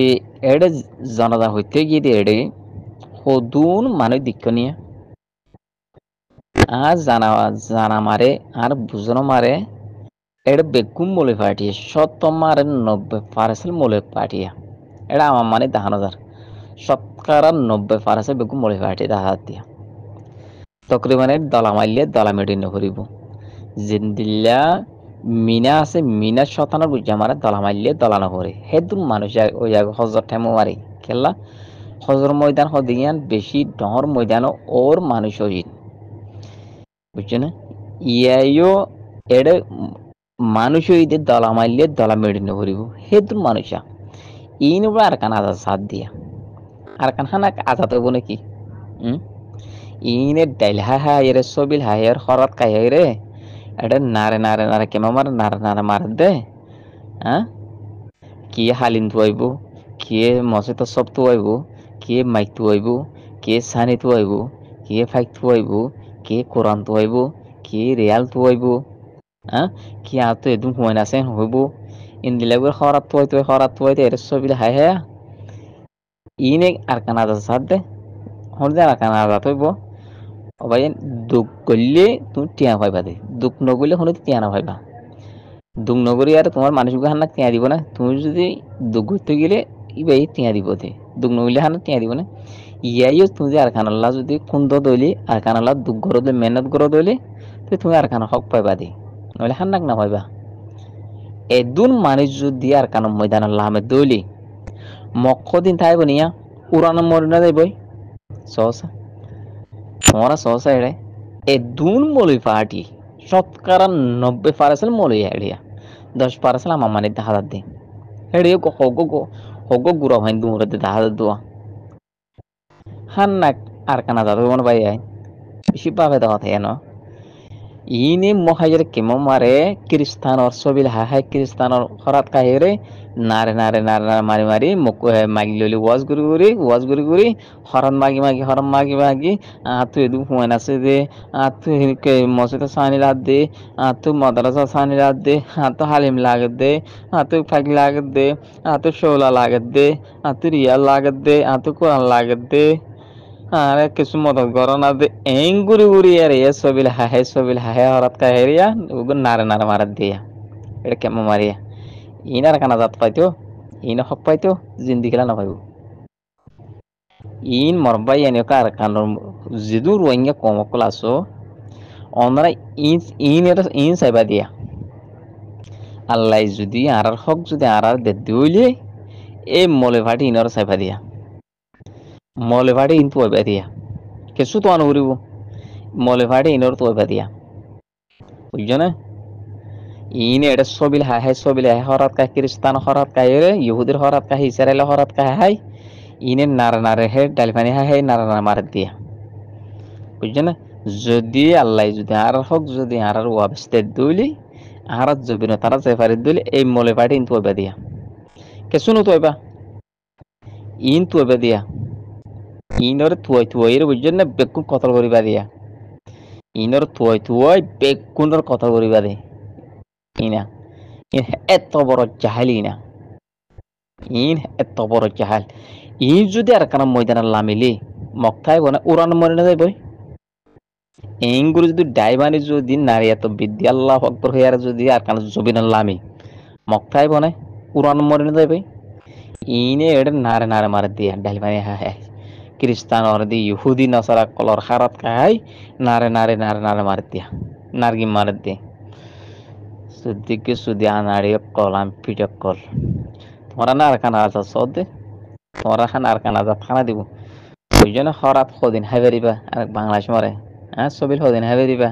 এ জনতা হইতে গিয়ে এড়ে হদুন মানে নিয়ে আর জানা জানা মারে আর বুঝানো মারে এড় বেগুম মূলে পাঠিয়ে শত মারে নব্বই পার্সেল মূলে পাঠিয়ে এটা আমার মানে দাহান হাজার শতকরা নব্বই পার্সেল বেগুম মূলে পাঠিয়ে দেখা দিয়া তকরিবানের দলা মারলে দলা মেডি নকরিব জিন্দিল্লা মিনা আছে মিনা শতানা বুঝে মারে দলা মারলে দলানো করে হেদুন মানুষ ওই জায়গা হজর ঠেমো মারে খেলা হজর ময়দান হদিয়ান বেশি ডহর ময়দান ওর মানুষ হইন বুঝছো না ইয়াইও এড মানুষ হইতে দলা মারলে দলা মেডিনে ভরিব হেদুন মানুষা ইন বলে আর কান আজাদ সাদ দিয়া আর কান হানা আজাদ হইব নাকি ইনে ডাইল হা হা এর সবিল হা এর হরাত কাই রে এটা নারে নারে নারে কেন মারে নারে নারে মারে দে হ্যাঁ কে হালিন তুয়াইব কে মসজিদ সব তুয়াইব কে মাইক তুয়াইব কে সানি তুয়াইব কে ফাইক তুয়াইব কে কোরআন তুয়াইব কে রিয়াল তুয়াইব হ্যাঁ কে আর তো এদম হুয়েন আছে হইব ইন্দিলাগুর খরাত তুয়াই তুয়াই খরাত তুয়াই এর ছবিলে হাই হ্যাঁ ইনে আর কানাজ আছে সার দে হন আর কানাজ হইব অবাই দুঃখ করলে তুমি টিয়া পাইবা দে দুঃখ নগরী হলে তিয়া না ভাইবা দুঃখ নগরী আর তোমার মানুষকে হান্না তিয়া দিব না তুমি যদি দুঃখ ঘুরতে গেলে ইবাই তিয়া দিব দে দুঃখ নগরী হান্না তিয়া দিব না ইয়াইও তুমি যে আর খানাল্লা যদি কুন্দ দলি আর খানাল্লা দুঃখ ঘর দইলে মেহনত ঘর দলি তো তুমি আর খানা হক পাইবা দে নহলে হান্নাক না ভাইবা এদুন মানুষ যদি আর কানো ময়দান আল্লাহ আহমেদ দইলি মক্ষ দিন থাইব নিয়া উড়ানো মরিনা দেব সহসা তোমরা সহসা এড়ে এ দুন বলি পাহাটি শতকরা নব্বই পার্সেন্ট মলি হেড়িয়া দশ পার্সেন্ট আমার মানে দাহাদা দি হেড়িয়ে হগ হগ গুড়া ভাই দুমরে দে দাহাদা দুয়া হান্নাক আর কানা দাদু মনে পাই যায় বেশি পাবে দাওয়া থাকে না ini mohajir kimomare kristanor sobil hahai kristanor horat kahere nare nare nare nare mari mari muk magi loli was guri guri was guri guri horan magi magi horan magi magi atu edu huan ase de atu ke mosita sani lat de atu madrasa sani lat de atu halim lagat de atu fag lagat de atu shola lagat de atu riya lagat de atu quran lagat de আরে কিছু মদত করো না যে এং গুড়ি গুড়ি আর এ সবিল হাহে সবিল হাহে হরাত কা হেরিয়া ওগুন নারে নারে মারাত দিয়া এটা কেমন মারিয়া ইনার কানা জাত পাইতো ইন হক পাইতো জিন্দি খেলা না পাইব ইন মরবাই এনে কার কানোর জিদুর কম কমক ক্লাসো অনরা ইন ইন এটা ইন সাইবা দিয়া আল্লাহ যদি আর হক যদি আর দেদ দিলে এই মলে ফাটি ইনর সাইবা দিয়া molefaade in tuwa badiya kesu tuwan uribu molefaade inor tuwa badiya ujjone ini ere sobil ha hai sobil ha horat ka kristan horat ka ere yehudir horat ka israel horat ka hai ইনে নারে নারে হে ডালিফানি হা হে নারে নারে মারে দিয়া বুঝছে না যদি আল্লাহ যদি আর হোক যদি আর আর ওয়াবস্তে দুলি আর জবিন তারা জেফারি দুলি এই মলে পাটি ইন্তু দিয়া কেসুন তো এবা ইন্তু দিয়া ইনরে তুয়াই তুয়াইর বুঝছেন না বেকুন কতল করিবা দিয়া ইনর তুয়াই তুয়াই বেকুনর কতল করিবা দে ইনা এত বড় জাহাল ইনা ইন এত বড় জাহাল ইন যদি আর কারণ ময়দানে লামিলি মক্কায় বনে উড়ান মরে না যাইব এইগুলো যদি ডাইবানি যদি নারী এত বিদ্যা আল্লাহ যদি আর কারণ জবিন লামি মক্কায় বনে উড়ান মরে না যাইবে ইনে এটা নারে নারে মারে দিয়া ডাইবানি হ্যাঁ হ্যাঁ খ্রিস্টান অরদি ইহুদি নসারা কলর খারাপ খাই নারে নারে নারে নারে মারি দিয়া নারগি মারি দিয়ে কি সুদি আনাড়ি কল আমি পিটক কল তোমরা না আর কানা আজা সদে তোমরা খান আর কানা আজাদ খানা দিব ওই জন্য খরাপ সদিন হাই আর বাংলাদেশ মরে হ্যাঁ সবিল সদিন হাইবেরিবা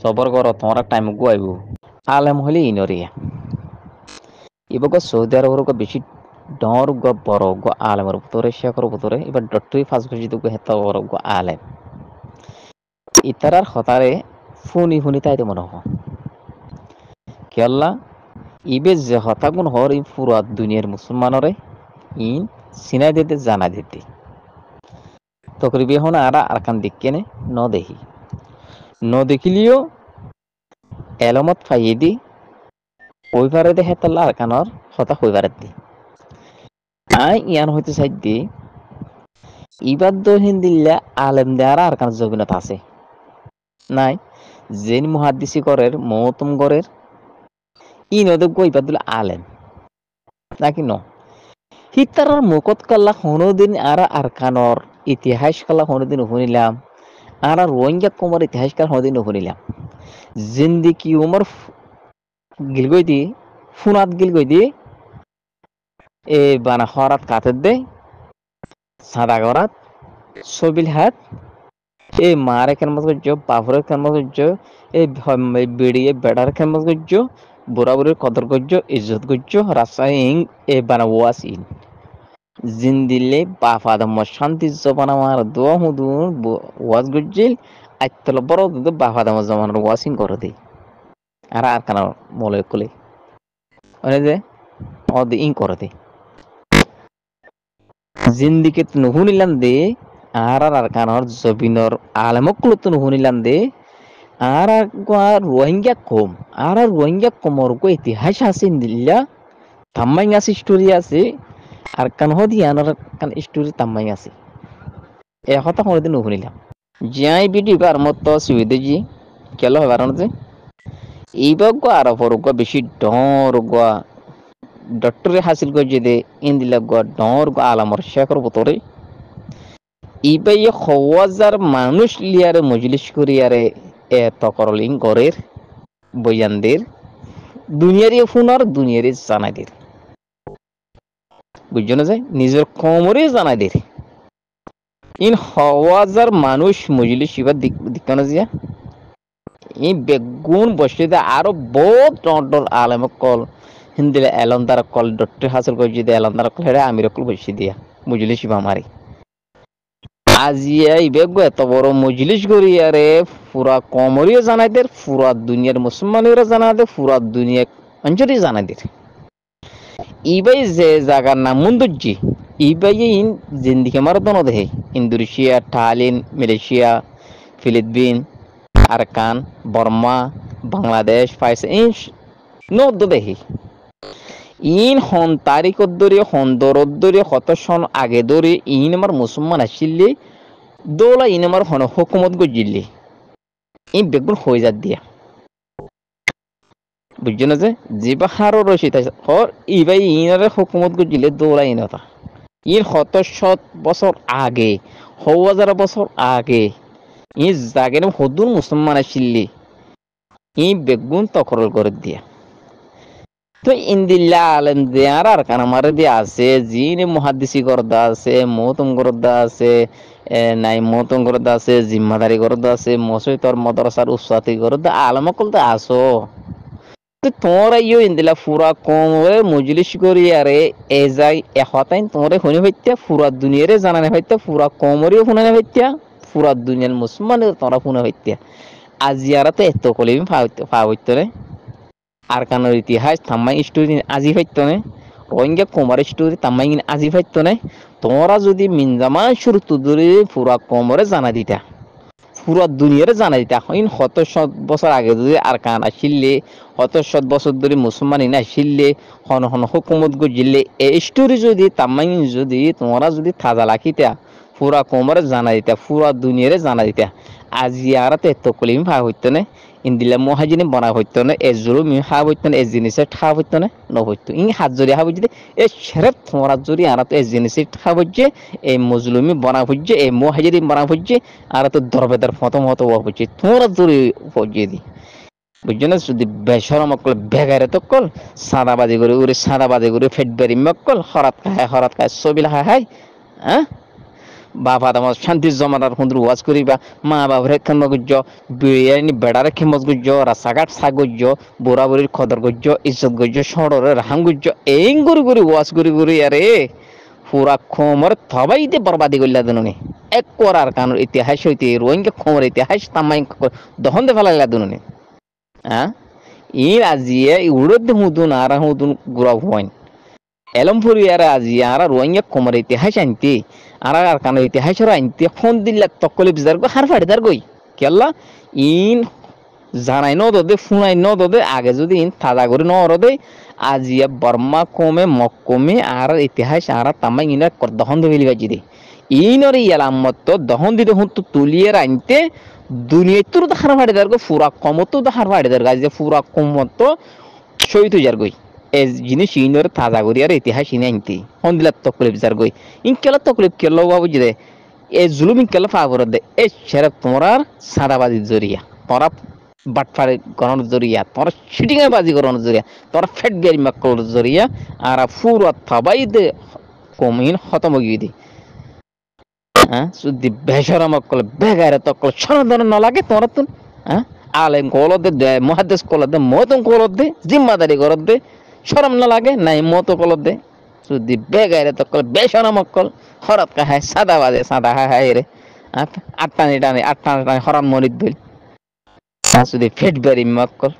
সবর কর তোমরা টাইম গুয়াইব আলেম হলে ইনরিয়া এবার সৌদি আরবর বেশি ডর গ বড় গ আলেমের উপরে শেখর উপরে এবার ডট্টুই ফাঁস ঘুষিত গ হেত বড় গ আলেম ইতারার হতারে ফুনি ফুনি তাইতে মনে হয় কেলা ইবে যে হতা গুণ হর ই পুরা দুনিয়ার মুসলমানরে ইন সিনাই দিতে জানা দিতে তকরি তকরিবি হন কান দিককে নে ন দেখি ন দেখিলিও এলমত ফাইয়ে দি ওইবারে তাল্লা আর কানর হতা হইবারে দি ইয়ান হইতে সাইড দি ইবার দহিন দিল্লা আলেম দেয়ার আর কান জবিনত আছে নাই জেন মুহাদ্দিসি করের মৌতম করের ই নদেব গো ইবার দিল আলেম নাকি ন হিতারার মুকত কাল্লা কোনোদিন আর আর কানর ইতিহাস কালা কোনোদিন শুনিলাম আর রোহিঙ্গা কুমার ইতিহাস কাল কোনোদিন শুনিলাম জিন্দিগি উমর গিলগৈ দি ফোনাত গিলগৈ দি এই বানা হরাত কাতের দেয় সাদা গরাত সবিল হাত এই মারে কেন মত করছো বাপুরে কেন মত করছো এই বিড়িয়ে বেড়ার কেন মত করছো বুড়া কদর করছো ইজ্জত করছো রাস্তায় ইং এ বানা ওয়াস ইন জিন দিলে বাপ আদম শান্তি জবান আমার দোয়া হুদুন ওয়াস গজ্জিল আইতল বড় দুধ বাপ আদম জমানার ওয়াসিং করে দেই আর আর কেন মলে কুলে যে অদ ইং করে দেয় জিন্দিকেত দে আর আর আর কানর জবিনর আলমকুলত দে আর আর রোহিঙ্গা কম আর আর রোহিঙ্গা কমর কো ইতিহাস আছে দিল্লা থাম্মাইং আছে স্টোরি আছে আর কান হদি আনার কান স্টোরি তাম্মাই আছে এ কথা কোনো দিন নুহু নিলাম জিয়াই বিডি বার মত সুবিধে জি কেলো হবার যে এইবার গো আর ফরক বেশি ডর গোয়া ডক্টরে হাসিল গজেদে ইন্দিলাগ ডর আলামর শেখর বতরে ইবাই হওয়াজার মানুষ লিয়ার মজলিস করিয়ারে এ তকরলিং করের বইয়ানদের দুনিয়ারি ফুনার দুনিয়ারি জানাইদের বুঝছো না যায় নিজের কমরে জানাইদের ইন হওয়াজার মানুষ মজলিস ইবার দিকানো যায় ই বেগুন বসে আরো বহুত ডর আলেম কল হিন্দিলে এলন দ্বারা কল ডক্টর হাসিল করে যদি এলন দ্বারা কল হেরে আমি রকল বসে দিয়া বুঝলি শিবা মারি আজিয়া ইবেগ এত বড় মজলিস করি আরে পুরা কমরিও জানাই দের পুরা দুনিয়ার মুসলমানের জানা দে পুরা দুনিয়া অঞ্চলি জানাই দের ইবাই যে জাগার নাম মুন্দুজি ইবাই ইন জিন্দিকে মার দন দেহে Indonesia Thailand Malaysia Philippines Arakan Burma Bangladesh ফাইস ইন নদ দেহি ইন হন তারিখত দরি হন দরদ দরি হত সন আগে দরি ইন আমার মুসলমান আসিল্লি দৌলা ইন আমার হন হুকুমত গজিল্লি ইন বেগুন হয়ে যা দিয়া বুঝছো না যে জিবা হারো রসিদ হর ইবাই ইনারে হুকুমত গজিলে দৌলা ইনতা ইন শত শত বছর আগে হৌ হাজার বছর আগে ই জাগের হদুর মুসলমান আসিল্লি ই বেগুন তকরল করে দিয়া তো ইন্দিল্লা আলেম দেয়ার আর কানামারে দিয়ে আছে যিনি মহাদিসি গর্দা আছে মৌতম গর্দা আছে নাই মৌতম করদা আছে জিম্মাদারি করদা আছে মসই তোর মদরসার উৎসাতি করদা আলমকল তো আসো তো তোমরা ইও ইন্দিলা ফুরা কম রে মজলিস করি আরে এ যাই এখতাই তোমরে শুনি ভাইত্যা ফুরা দুনিয়ারে জানা নে ভাইত্যা ফুরা কম রেও শুনে নে ভাইত্যা ফুরা দুনিয়ার মুসলমানের তোরা শুনে ভাইত্যা আজি আর তো এত কলিবি ফাওইতো ফাওইতো রে আরকানোর ইতিহাস তাম্মাই স্টোরি আজি নে রোহিঙ্গা কোমর স্টোরি তাম্মাই আজি নে তোমরা যদি মিনজামা শুরু তুদুরি পুরা কোমরে জানা দিতা পুরো দুনিয়ারে জানা দিতা হইন শত শত বছর আগে যদি আরকান আসিলে শত শত বছর ধরে মুসলমান ইন আসিলে হন হন হুকুমত গজিলে এই স্টোরি যদি তাম্মাই যদি তোমরা যদি তাজা লাখিতা পুরা কোমরে জানা দিতা পুরা দুনিয়ারে জানা দিতা আজিয়ারাতে তো কলিম হা হইতো না ইন্দিলা মহাজিনে বনা হইতো না এ জুলুম হা হইতো না এ জিনিসে ঠা হইতো না ন হইতো ইং হাত জড়ি হা হইছে এ শরত তোমরা জড়ি আর তো এ জিনিসে ঠা হইছে এ মজলুমি বনা হইছে এ মহাজিনে বনা হইছে আর তো দরবেদার ফতম হতো ও হইছে তোমরা জড়ি হইছে দি বুঝছেন যদি বেসরম অকল বেগারে তো কল সাদাবাজি করে উড়ে সাদাবাজি করে ফেটবেরি মকল হরাত খায় হরাত খায় সবিল হায় হায় হ্যাঁ বাবা তোমার শান্তি জমানার সুন্দর ওয়াজ করিবা মা বাবার খেন গুজ্য বিরিয়ানি বেড়ারে খেমজ গুজ্য রাস্তাঘাট সা গুজ্য বুড়া বুড়ির খদর গুজ্য ইজ্জত গুজ্য সড়রে রাহাম গুজ্য এই গরি গুরি ওয়াজ গুরি গুরি আরে পুরা খোমর থবাই দিয়ে বরবাদি করলা দুনুনি এক করার কান ইতিহাস হইতে রোহিঙ্গা খোমর ইতিহাস তামাই দহন দে ফেলাইলা দুনুনি হ্যাঁ ই আজিয়ে উড়দ হুদুন আর হুদুন গুড়া হইন এলম ফুরি আর আজি আর রোহিঙ্গা খোমর ইতিহাস আনতি আরা আর কানে ইতিহাসের আইনতে ফোন দিল্লা তকলে বিজার গো হার ফাড়ি দার গই কেলা ইন জানাই ন দে ফুনাই ন দে আগে যদি ইন থাদা করে ন দে আজিয়া বর্মা কমে মক কমে আর ইতিহাস আর তামাই ইনা দহন দিলি বাজি দে ইনর ইয়ালামত দহন দিতে হুন তো তুলিয়ে আনতে দুনিয়ায় তোর দাহার ফাড়ি দার গো ফুরা কমতো দাহার ফাড়ি দার গো আজিয়া ফুরা কমতো সই তুই যার গই এজ যিনি সিনর তাজা করি আর ইতিহাস ইনে আনতি তকলিফ যার গই তকলিফ বাবু যে এ জুলুম দে এ সেরে তোমার জরিয়া তোরা জরিয়া তোরা বাজি জরিয়া তোরা ফেট জরিয়া আর ফুর থাবাই দে কমিন দি হ্যাঁ যদি বেসর মকল বেগারে তকল সনাতন না লাগে তোরা তো হ্যাঁ দে মহাদেশ কলদ দে মতন কলদ দে জিম্মাদারি করদে দে সরম না লাগে নাই মত উপলব্ধে যদি বেগাইরে তকল বেসরম অকল হরত কা হায় সাদা বাজে সাদা হায় হায় রে আটটানি টানে আটটানি টানে হরান মরিত বইল যদি ফেট বেরি মক্কল